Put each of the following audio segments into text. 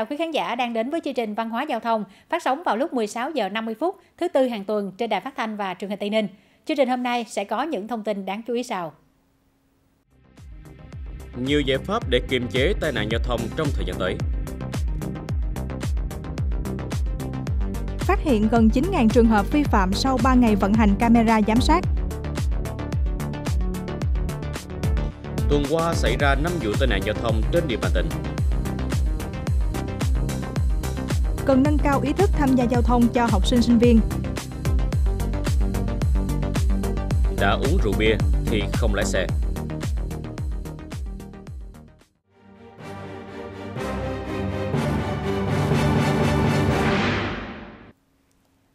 chào quý khán giả đang đến với chương trình Văn hóa Giao thông phát sóng vào lúc 16 giờ 50 phút thứ tư hàng tuần trên đài phát thanh và truyền hình Tây Ninh. Chương trình hôm nay sẽ có những thông tin đáng chú ý sau. Nhiều giải pháp để kiềm chế tai nạn giao thông trong thời gian tới. Phát hiện gần 9.000 trường hợp vi phạm sau 3 ngày vận hành camera giám sát. Tuần qua xảy ra 5 vụ tai nạn giao thông trên địa bàn tỉnh, cần nâng cao ý thức tham gia giao thông cho học sinh sinh viên. Đã uống rượu bia thì không lái xe.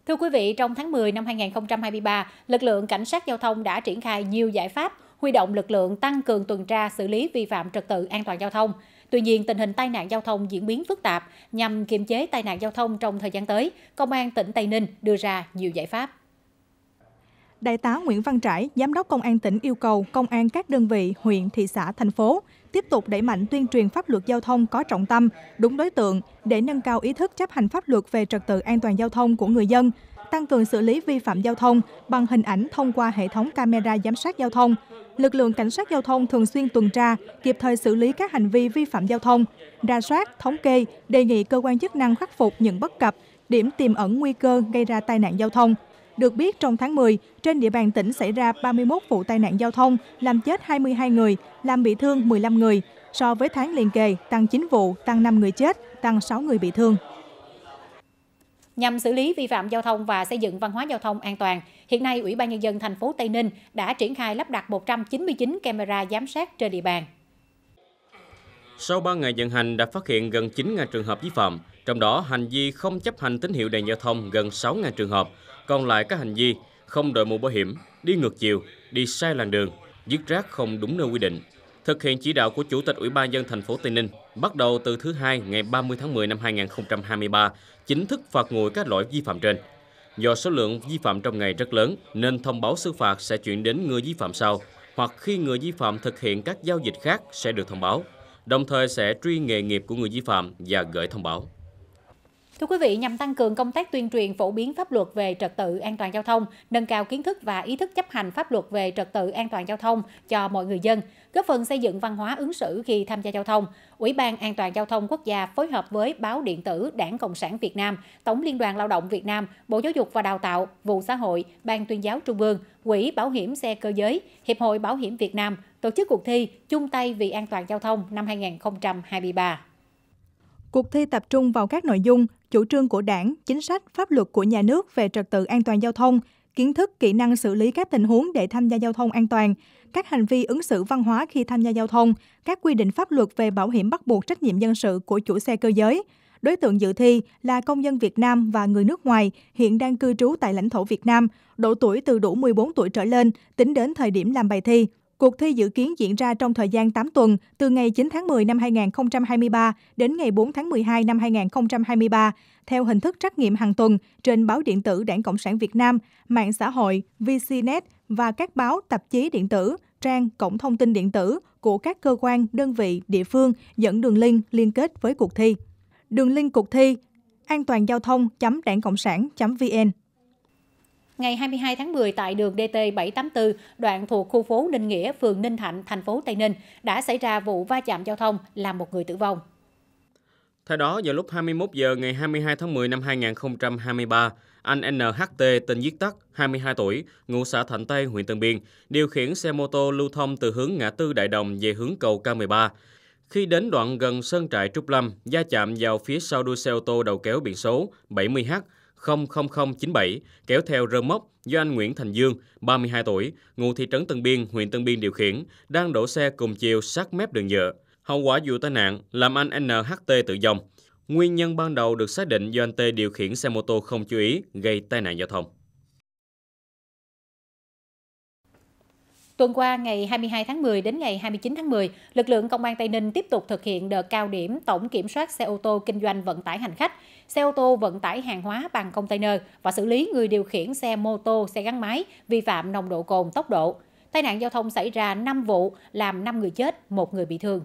Thưa quý vị, trong tháng 10 năm 2023, lực lượng cảnh sát giao thông đã triển khai nhiều giải pháp huy động lực lượng tăng cường tuần tra xử lý vi phạm trật tự an toàn giao thông. Tuy nhiên, tình hình tai nạn giao thông diễn biến phức tạp. Nhằm kiềm chế tai nạn giao thông trong thời gian tới, Công an tỉnh Tây Ninh đưa ra nhiều giải pháp. Đại tá Nguyễn Văn Trãi, Giám đốc Công an tỉnh yêu cầu Công an các đơn vị, huyện, thị xã, thành phố tiếp tục đẩy mạnh tuyên truyền pháp luật giao thông có trọng tâm, đúng đối tượng để nâng cao ý thức chấp hành pháp luật về trật tự an toàn giao thông của người dân, tăng cường xử lý vi phạm giao thông bằng hình ảnh thông qua hệ thống camera giám sát giao thông, lực lượng cảnh sát giao thông thường xuyên tuần tra, kịp thời xử lý các hành vi vi phạm giao thông, ra soát, thống kê, đề nghị cơ quan chức năng khắc phục những bất cập, điểm tiềm ẩn nguy cơ gây ra tai nạn giao thông. Được biết, trong tháng 10, trên địa bàn tỉnh xảy ra 31 vụ tai nạn giao thông, làm chết 22 người, làm bị thương 15 người. So với tháng liền kề, tăng 9 vụ, tăng 5 người chết, tăng 6 người bị thương nhằm xử lý vi phạm giao thông và xây dựng văn hóa giao thông an toàn. Hiện nay, Ủy ban nhân dân thành phố Tây Ninh đã triển khai lắp đặt 199 camera giám sát trên địa bàn. Sau 3 ngày vận hành đã phát hiện gần 9.000 trường hợp vi phạm, trong đó hành vi không chấp hành tín hiệu đèn giao thông gần 6.000 trường hợp, còn lại các hành vi không đội mũ bảo hiểm, đi ngược chiều, đi sai làn đường, dứt rác không đúng nơi quy định. Thực hiện chỉ đạo của Chủ tịch Ủy ban dân thành phố Tây Ninh, bắt đầu từ thứ hai ngày 30 tháng 10 năm 2023, chính thức phạt nguội các lỗi vi phạm trên. Do số lượng vi phạm trong ngày rất lớn nên thông báo xử phạt sẽ chuyển đến người vi phạm sau hoặc khi người vi phạm thực hiện các giao dịch khác sẽ được thông báo, đồng thời sẽ truy nghề nghiệp của người vi phạm và gửi thông báo. Thưa quý vị, nhằm tăng cường công tác tuyên truyền phổ biến pháp luật về trật tự an toàn giao thông, nâng cao kiến thức và ý thức chấp hành pháp luật về trật tự an toàn giao thông cho mọi người dân, góp phần xây dựng văn hóa ứng xử khi tham gia giao thông, Ủy ban An toàn giao thông quốc gia phối hợp với báo điện tử Đảng Cộng sản Việt Nam, Tổng Liên đoàn Lao động Việt Nam, Bộ Giáo dục và Đào tạo, Vụ xã hội, Ban tuyên giáo Trung ương, Quỹ Bảo hiểm xe cơ giới, Hiệp hội Bảo hiểm Việt Nam tổ chức cuộc thi Chung tay vì an toàn giao thông năm 2023. Cuộc thi tập trung vào các nội dung, chủ trương của đảng, chính sách, pháp luật của nhà nước về trật tự an toàn giao thông, kiến thức, kỹ năng xử lý các tình huống để tham gia giao thông an toàn, các hành vi ứng xử văn hóa khi tham gia giao thông, các quy định pháp luật về bảo hiểm bắt buộc trách nhiệm dân sự của chủ xe cơ giới. Đối tượng dự thi là công dân Việt Nam và người nước ngoài hiện đang cư trú tại lãnh thổ Việt Nam, độ tuổi từ đủ 14 tuổi trở lên, tính đến thời điểm làm bài thi. Cuộc thi dự kiến diễn ra trong thời gian 8 tuần, từ ngày 9 tháng 10 năm 2023 đến ngày 4 tháng 12 năm 2023, theo hình thức trắc nghiệm hàng tuần trên báo điện tử Đảng Cộng sản Việt Nam, mạng xã hội, VCNet và các báo tạp chí điện tử, trang, cổng thông tin điện tử của các cơ quan, đơn vị, địa phương dẫn đường link liên kết với cuộc thi. Đường link cuộc thi an toàn giao thông đảng vn ngày 22 tháng 10 tại đường DT 784, đoạn thuộc khu phố Ninh Nghĩa, phường Ninh Thạnh, thành phố Tây Ninh, đã xảy ra vụ va chạm giao thông làm một người tử vong. Theo đó, vào lúc 21 giờ ngày 22 tháng 10 năm 2023, anh NHT tên giết tắc, 22 tuổi, ngụ xã Thạnh Tây, huyện Tân Biên, điều khiển xe mô tô lưu thông từ hướng ngã tư Đại Đồng về hướng cầu K13. Khi đến đoạn gần sân trại Trúc Lâm, gia chạm vào phía sau đuôi xe ô tô đầu kéo biển số 70H 00097 kéo theo rơ móc do anh Nguyễn Thành Dương, 32 tuổi, ngụ thị trấn Tân Biên, huyện Tân Biên điều khiển, đang đổ xe cùng chiều sát mép đường nhựa. Hậu quả vụ tai nạn làm anh NHT tử vong. Nguyên nhân ban đầu được xác định do anh T điều khiển xe mô tô không chú ý gây tai nạn giao thông. Tuần qua, ngày 22 tháng 10 đến ngày 29 tháng 10, lực lượng Công an Tây Ninh tiếp tục thực hiện đợt cao điểm tổng kiểm soát xe ô tô kinh doanh vận tải hành khách, xe ô tô vận tải hàng hóa bằng container và xử lý người điều khiển xe mô tô, xe gắn máy vi phạm nồng độ cồn tốc độ. Tai nạn giao thông xảy ra 5 vụ, làm 5 người chết, một người bị thương.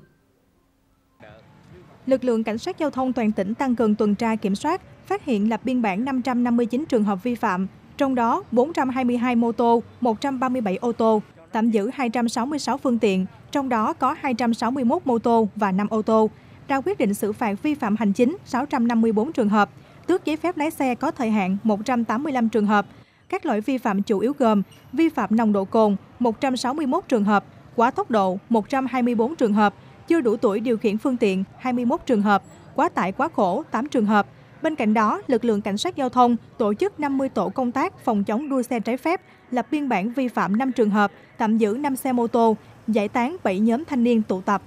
Lực lượng cảnh sát giao thông toàn tỉnh tăng cường tuần tra kiểm soát, phát hiện lập biên bản 559 trường hợp vi phạm, trong đó 422 mô tô, 137 ô tô, tạm giữ 266 phương tiện, trong đó có 261 mô tô và 5 ô tô, ra quyết định xử phạt vi phạm hành chính 654 trường hợp, tước giấy phép lái xe có thời hạn 185 trường hợp. Các lỗi vi phạm chủ yếu gồm vi phạm nồng độ cồn 161 trường hợp, quá tốc độ 124 trường hợp, chưa đủ tuổi điều khiển phương tiện 21 trường hợp, quá tải quá khổ 8 trường hợp, Bên cạnh đó, lực lượng cảnh sát giao thông tổ chức 50 tổ công tác phòng chống đua xe trái phép, lập biên bản vi phạm 5 trường hợp, tạm giữ 5 xe mô tô, giải tán 7 nhóm thanh niên tụ tập.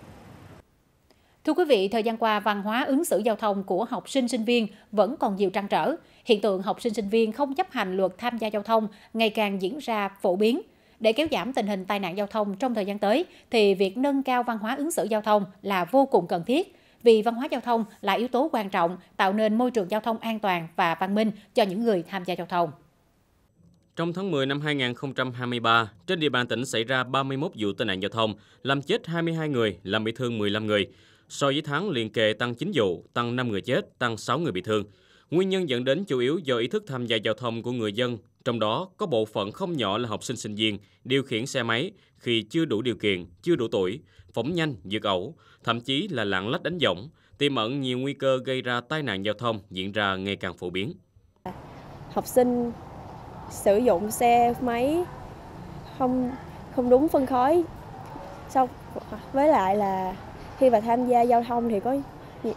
Thưa quý vị, thời gian qua văn hóa ứng xử giao thông của học sinh sinh viên vẫn còn nhiều trăn trở. Hiện tượng học sinh sinh viên không chấp hành luật tham gia giao thông ngày càng diễn ra phổ biến. Để kéo giảm tình hình tai nạn giao thông trong thời gian tới thì việc nâng cao văn hóa ứng xử giao thông là vô cùng cần thiết vì văn hóa giao thông là yếu tố quan trọng tạo nên môi trường giao thông an toàn và văn minh cho những người tham gia giao thông. Trong tháng 10 năm 2023, trên địa bàn tỉnh xảy ra 31 vụ tai nạn giao thông, làm chết 22 người, làm bị thương 15 người. So với tháng liền kề tăng 9 vụ, tăng 5 người chết, tăng 6 người bị thương. Nguyên nhân dẫn đến chủ yếu do ý thức tham gia giao thông của người dân, trong đó có bộ phận không nhỏ là học sinh sinh viên điều khiển xe máy khi chưa đủ điều kiện, chưa đủ tuổi, phóng nhanh, vượt ẩu, thậm chí là lạng lách đánh võng, tiềm ẩn nhiều nguy cơ gây ra tai nạn giao thông diễn ra ngày càng phổ biến. Học sinh sử dụng xe máy không không đúng phân khối sau với lại là khi mà tham gia giao thông thì có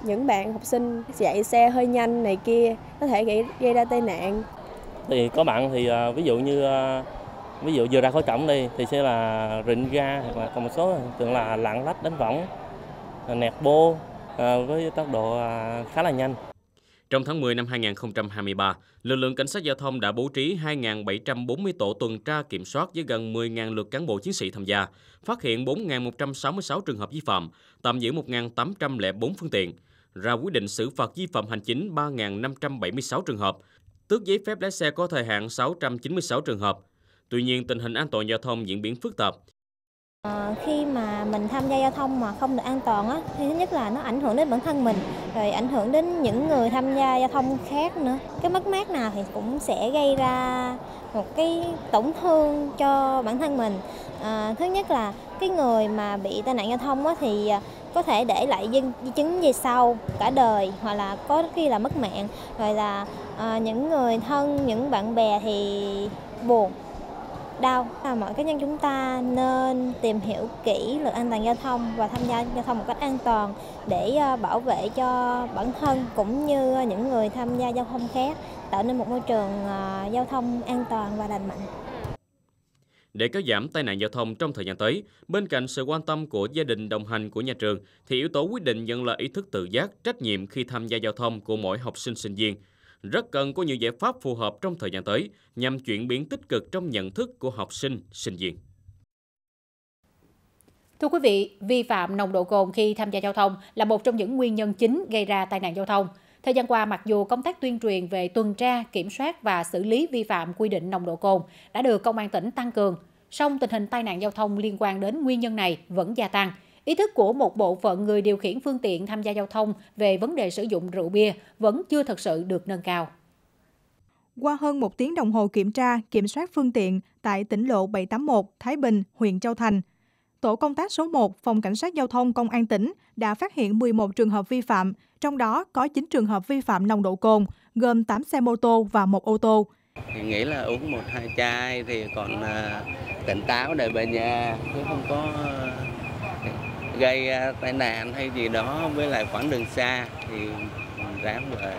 những bạn học sinh chạy xe hơi nhanh này kia có thể gây, gây ra tai nạn thì có bạn thì à, ví dụ như à, ví dụ vừa ra khỏi cổng đi thì sẽ là rịnh ga hoặc là còn một số tượng là lạng lách đánh võng nẹt bô à, với tốc độ à, khá là nhanh trong tháng 10 năm 2023, lực lượng cảnh sát giao thông đã bố trí 2.740 tổ tuần tra kiểm soát với gần 10.000 lượt cán bộ chiến sĩ tham gia, phát hiện 4.166 trường hợp vi phạm, tạm giữ 1.804 phương tiện, ra quyết định xử phạt vi phạm hành chính 3.576 trường hợp, tước giấy phép lái xe có thời hạn 696 trường hợp, Tuy nhiên, tình hình an toàn giao thông diễn biến phức tạp. À, khi mà mình tham gia giao thông mà không được an toàn á, thì thứ nhất là nó ảnh hưởng đến bản thân mình, rồi ảnh hưởng đến những người tham gia giao thông khác nữa. Cái mất mát nào thì cũng sẽ gây ra một cái tổn thương cho bản thân mình. À, thứ nhất là cái người mà bị tai nạn giao thông á, thì ờ, có thể để lại di, chứng về sau cả đời hoặc là có khi là mất mạng rồi là à, những người thân những bạn bè thì buồn đau là mọi cá nhân chúng ta nên tìm hiểu kỹ luật an toàn giao thông và tham gia giao thông một cách an toàn để ờ, bảo vệ cho bản thân cũng như những người tham gia giao thông khác tạo nên một môi trường ờ, giao thông an toàn và lành mạnh để kéo giảm tai nạn giao thông trong thời gian tới, bên cạnh sự quan tâm của gia đình đồng hành của nhà trường, thì yếu tố quyết định vẫn là ý thức tự giác, trách nhiệm khi tham gia giao thông của mỗi học sinh sinh viên. Rất cần có nhiều giải pháp phù hợp trong thời gian tới nhằm chuyển biến tích cực trong nhận thức của học sinh, sinh viên. Thưa quý vị, vi phạm nồng độ cồn khi tham gia giao thông là một trong những nguyên nhân chính gây ra tai nạn giao thông. Thời gian qua, mặc dù công tác tuyên truyền về tuần tra, kiểm soát và xử lý vi phạm quy định nồng độ cồn đã được công an tỉnh tăng cường, song tình hình tai nạn giao thông liên quan đến nguyên nhân này vẫn gia tăng – Ý thức của một bộ phận người điều khiển phương tiện tham gia giao thông về vấn đề sử dụng rượu bia vẫn chưa thật sự được nâng cao. Qua hơn một tiếng đồng hồ kiểm tra, kiểm soát phương tiện tại tỉnh lộ 781 Thái Bình, huyện Châu Thành, Tổ công tác số 1, Phòng Cảnh sát Giao thông Công an tỉnh đã phát hiện 11 trường hợp vi phạm, trong đó có 9 trường hợp vi phạm nồng độ cồn, gồm 8 xe mô tô và một ô tô. Thì nghĩ là uống một hai chai thì còn à, tỉnh táo để về nhà, chứ không có gây tai nạn hay gì đó với lại khoảng đường xa thì ráng về.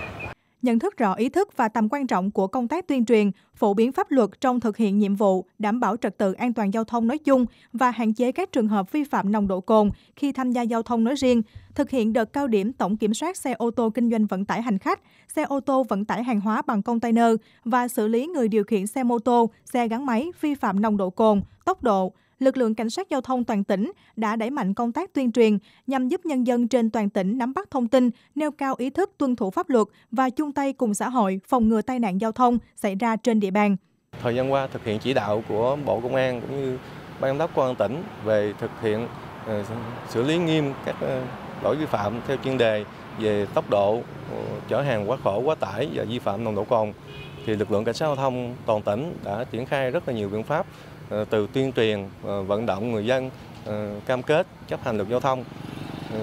Nhận thức rõ ý thức và tầm quan trọng của công tác tuyên truyền, phổ biến pháp luật trong thực hiện nhiệm vụ đảm bảo trật tự an toàn giao thông nói chung và hạn chế các trường hợp vi phạm nồng độ cồn khi tham gia giao thông nói riêng, thực hiện đợt cao điểm tổng kiểm soát xe ô tô kinh doanh vận tải hành khách, xe ô tô vận tải hàng hóa bằng container và xử lý người điều khiển xe mô tô, xe gắn máy vi phạm nồng độ cồn, tốc độ, lực lượng cảnh sát giao thông toàn tỉnh đã đẩy mạnh công tác tuyên truyền nhằm giúp nhân dân trên toàn tỉnh nắm bắt thông tin, nêu cao ý thức tuân thủ pháp luật và chung tay cùng xã hội phòng ngừa tai nạn giao thông xảy ra trên địa bàn. Thời gian qua thực hiện chỉ đạo của Bộ Công an cũng như Ban giám đốc Công an tỉnh về thực hiện ờ, xử lý nghiêm các ờ, lỗi vi phạm theo chuyên đề về tốc độ, ờ, chở hàng quá khổ, quá tải và vi phạm nồng độ cồn thì lực lượng cảnh sát giao thông toàn tỉnh đã triển khai rất là nhiều biện pháp Ờ, từ tuyên truyền ờ, vận động người dân ờ, cam kết chấp hành luật giao thông.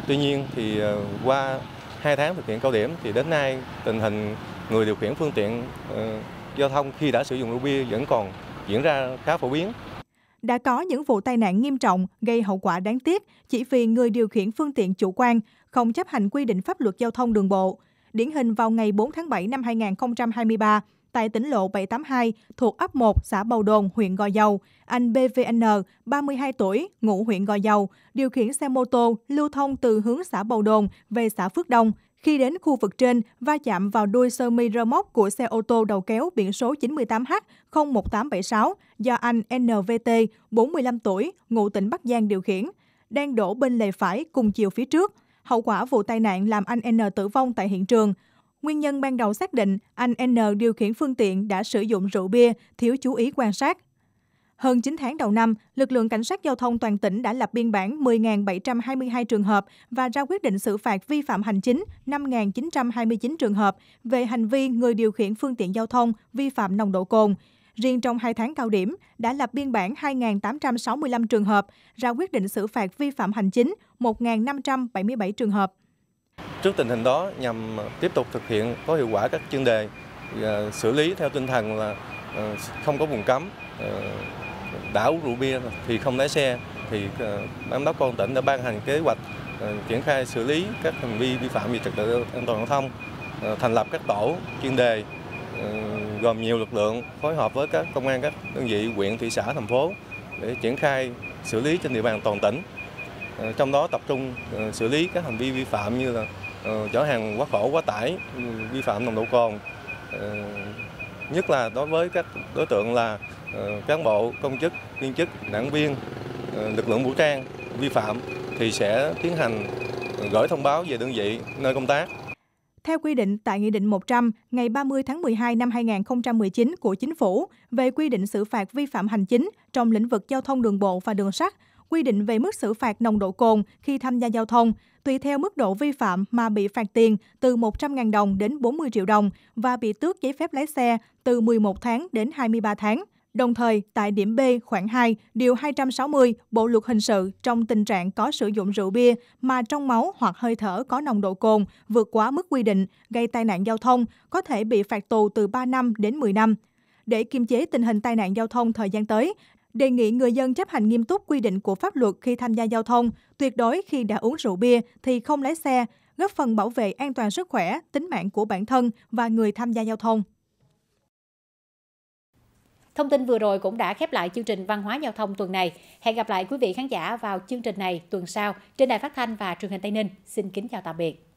Tuy nhiên thì qua 2 tháng thực hiện cao điểm thì đến nay tình hình người điều khiển phương tiện giao thông khi đã sử dụng rượu bia vẫn còn diễn ra khá phổ biến. Đã có những vụ tai nạn nghiêm trọng gây hậu quả đáng tiếc chỉ vì người điều khiển phương tiện chủ quan không chấp hành quy định pháp luật giao thông đường bộ. Điển hình vào ngày 4 tháng 7 năm 2023, tại tỉnh lộ 782 thuộc ấp 1 xã Bầu Đồn, huyện Gò Dầu. Anh BVN, 32 tuổi, ngụ huyện Gò Dầu, điều khiển xe mô tô lưu thông từ hướng xã Bầu Đồn về xã Phước Đông. Khi đến khu vực trên, va chạm vào đuôi sơ mi rơ móc của xe ô tô đầu kéo biển số 98H01876 do anh NVT, 45 tuổi, ngụ tỉnh Bắc Giang điều khiển, đang đổ bên lề phải cùng chiều phía trước. Hậu quả vụ tai nạn làm anh N tử vong tại hiện trường. Nguyên nhân ban đầu xác định anh N điều khiển phương tiện đã sử dụng rượu bia, thiếu chú ý quan sát. Hơn 9 tháng đầu năm, lực lượng cảnh sát giao thông toàn tỉnh đã lập biên bản 10.722 trường hợp và ra quyết định xử phạt vi phạm hành chính 5.929 trường hợp về hành vi người điều khiển phương tiện giao thông vi phạm nồng độ cồn. Riêng trong 2 tháng cao điểm, đã lập biên bản 2.865 trường hợp, ra quyết định xử phạt vi phạm hành chính 1.577 trường hợp. Trước tình hình đó, nhằm tiếp tục thực hiện có hiệu quả các chuyên đề à, xử lý theo tinh thần là à, không có vùng cấm, à, đã uống rượu bia thì không lái xe thì giám đốc công tỉnh đã ban hành kế hoạch triển khai xử lý các hành vi vi phạm về trật tự an toàn giao thông, thành lập các tổ chuyên đề gồm nhiều lực lượng phối hợp với các công an các đơn vị huyện thị xã thành phố để triển khai xử lý trên địa bàn toàn tỉnh Ờ, trong đó tập trung ờ, xử lý các hành vi vi phạm như là ờ, chở hàng quá khổ quá tải ừ, vi phạm nồng độ cồn nhất là đối với các đối tượng là cán bộ công chức viên chức đảng viên lực lượng vũ trang vi phạm thì sẽ tiến hành gửi thông báo về đơn vị nơi công tác theo quy định tại Nghị định 100 ngày 30 tháng 12 năm 2019 của Chính phủ về quy định xử phạt vi phạm hành chính trong lĩnh vực giao thông đường bộ và đường sắt quy định về mức xử phạt nồng độ cồn khi tham gia giao thông, tùy theo mức độ vi phạm mà bị phạt tiền từ 100.000 đồng đến 40 triệu đồng và bị tước giấy phép lái xe từ 11 tháng đến 23 tháng. Đồng thời, tại điểm B khoảng 2, điều 260 Bộ luật hình sự trong tình trạng có sử dụng rượu bia mà trong máu hoặc hơi thở có nồng độ cồn vượt quá mức quy định gây tai nạn giao thông có thể bị phạt tù từ 3 năm đến 10 năm. Để kiềm chế tình hình tai nạn giao thông thời gian tới, đề nghị người dân chấp hành nghiêm túc quy định của pháp luật khi tham gia giao thông, tuyệt đối khi đã uống rượu bia thì không lái xe, góp phần bảo vệ an toàn sức khỏe, tính mạng của bản thân và người tham gia giao thông. Thông tin vừa rồi cũng đã khép lại chương trình Văn hóa Giao thông tuần này. Hẹn gặp lại quý vị khán giả vào chương trình này tuần sau trên đài phát thanh và truyền hình Tây Ninh. Xin kính chào tạm biệt.